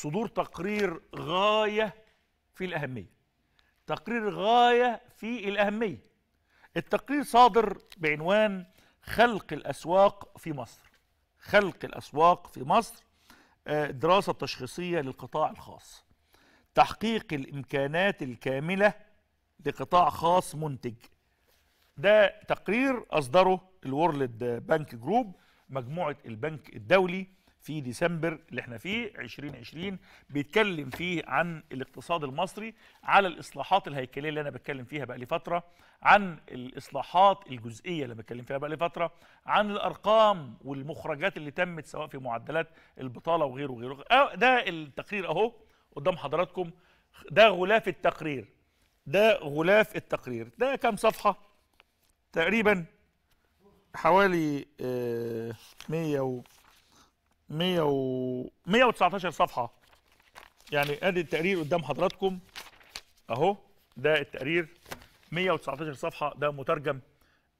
صدور تقرير غاية في الأهمية تقرير غاية في الأهمية التقرير صادر بعنوان خلق الأسواق في مصر خلق الأسواق في مصر آه، دراسة تشخيصية للقطاع الخاص تحقيق الإمكانات الكاملة لقطاع خاص منتج ده تقرير أصدره الورلد بانك جروب مجموعة البنك الدولي في ديسمبر اللي احنا فيه 2020 بيتكلم فيه عن الاقتصاد المصري على الاصلاحات الهيكليه اللي انا بتكلم فيها بقى لي فتره عن الاصلاحات الجزئيه اللي بتكلم فيها بقى لي فتره عن الارقام والمخرجات اللي تمت سواء في معدلات البطاله وغيره وغيره آه، ده التقرير اهو قدام حضراتكم ده غلاف التقرير ده غلاف التقرير ده كام صفحه تقريبا حوالي 100 آه 100 و... 119 صفحه يعني ادي التقرير قدام حضراتكم اهو ده التقرير 119 صفحه ده مترجم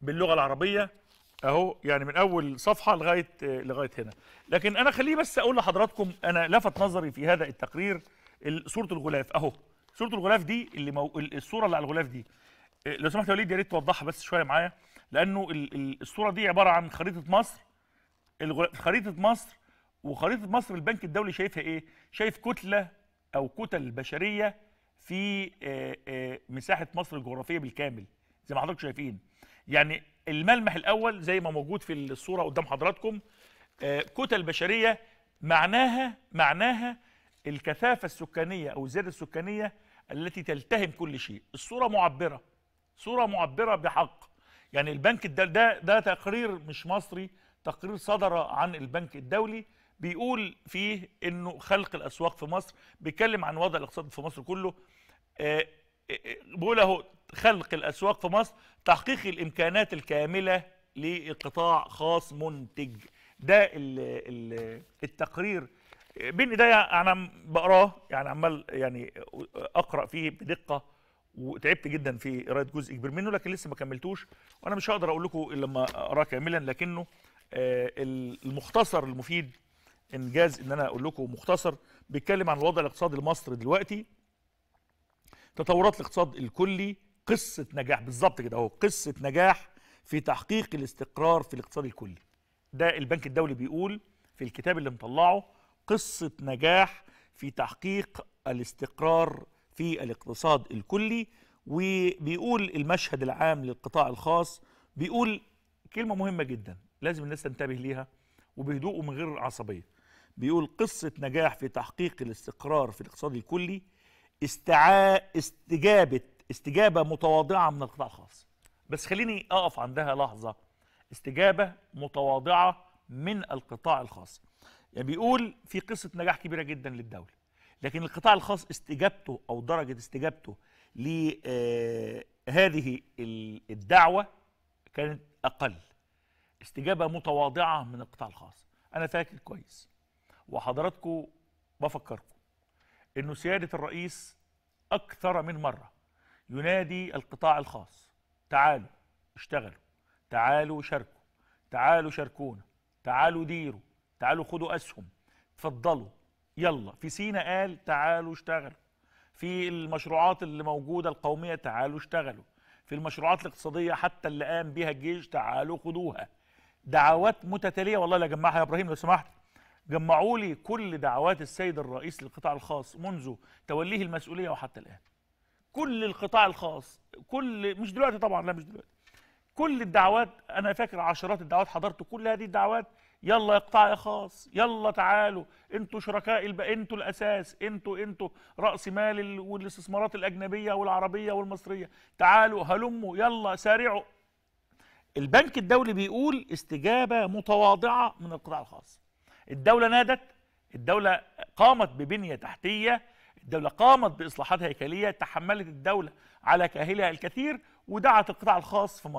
باللغه العربيه اهو يعني من اول صفحه لغايه لغايه هنا لكن انا خليه بس اقول لحضراتكم انا لفت نظري في هذا التقرير صوره الغلاف اهو صوره الغلاف دي اللي مو... الصوره اللي على الغلاف دي آه، لو سمحت يا وليد يا ريت توضحها بس شويه معايا لانه الصوره دي عباره عن خريطه مصر خريطه مصر وخريطه مصر البنك الدولي شايفها ايه شايف كتله او كتل بشريه في آه، آه، مساحه مصر الجغرافيه بالكامل زي ما حضراتكم شايفين يعني الملمح الاول زي ما موجود في الصوره قدام حضراتكم آه، كتل بشريه معناها معناها الكثافه السكانيه او الزياده السكانيه التي تلتهم كل شيء الصوره معبره صوره معبره بحق يعني البنك ده ده تقرير مش مصري تقرير صدر عن البنك الدولي بيقول فيه انه خلق الاسواق في مصر بيتكلم عن وضع الاقتصاد في مصر كله آه، آه، آه، بيقول اهو خلق الاسواق في مصر تحقيق الامكانات الكامله لقطاع خاص منتج ده الـ الـ التقرير بين ايديا انا بقراه يعني عمال يعني اقرا فيه بدقه وتعبت جدا في قراءه جزء كبير منه لكن لسه ما كملتوش وانا مش هقدر اقول لكم الا لما اقراه كاملا لكنه المختصر المفيد انجاز ان انا اقول لكم مختصر بيتكلم عن الوضع الاقتصادي المصري دلوقتي تطورات الاقتصاد الكلي قصه نجاح بالظبط كده اهو قصه نجاح في تحقيق الاستقرار في الاقتصاد الكلي ده البنك الدولي بيقول في الكتاب اللي مطلعه قصه نجاح في تحقيق الاستقرار في الاقتصاد الكلي وبيقول المشهد العام للقطاع الخاص بيقول كلمه مهمه جدا لازم الناس تنتبه ليها وبهدوء ومن غير عصبيه بيقول قصة نجاح في تحقيق الاستقرار في الاقتصاد الكلي استعا... استجابة استجابة متواضعة من القطاع الخاص بس خليني أقف عندها لحظة استجابة متواضعة من القطاع الخاص يعني بيقول في قصة نجاح كبيرة جدا للدولة لكن القطاع الخاص استجابته أو درجة استجابته لهذه آه، الدعوة كانت أقل استجابة متواضعة من القطاع الخاص أنا فاكر كويس وحضراتكم بفكركم انه سياده الرئيس اكثر من مره ينادي القطاع الخاص تعالوا اشتغلوا تعالوا شاركوا تعالوا شاركونا تعالوا ديروا تعالوا خدوا اسهم اتفضلوا يلا في سينا قال تعالوا اشتغلوا في المشروعات اللي موجوده القوميه تعالوا اشتغلوا في المشروعات الاقتصاديه حتى اللي قام بها الجيش تعالوا خدوها دعوات متتاليه والله لا جمعها يا ابراهيم لو سمحت جمعوا لي كل دعوات السيد الرئيس للقطاع الخاص منذ توليه المسؤوليه وحتى الان كل القطاع الخاص كل مش دلوقتي طبعا لا مش دلوقتي كل الدعوات انا فاكر عشرات الدعوات حضرت كل هذه الدعوات يلا يا قطاع يا خاص يلا تعالوا انتوا شركاء الب... انتوا الاساس انتوا انتوا راس مال ال... والاستثمارات الاجنبيه والعربيه والمصريه تعالوا هلموا يلا سارعوا البنك الدولي بيقول استجابه متواضعه من القطاع الخاص الدولة نادت الدولة قامت ببنية تحتية الدولة قامت بإصلاحات هيكلية تحملت الدولة على كاهلها الكثير ودعت القطاع الخاص في مصر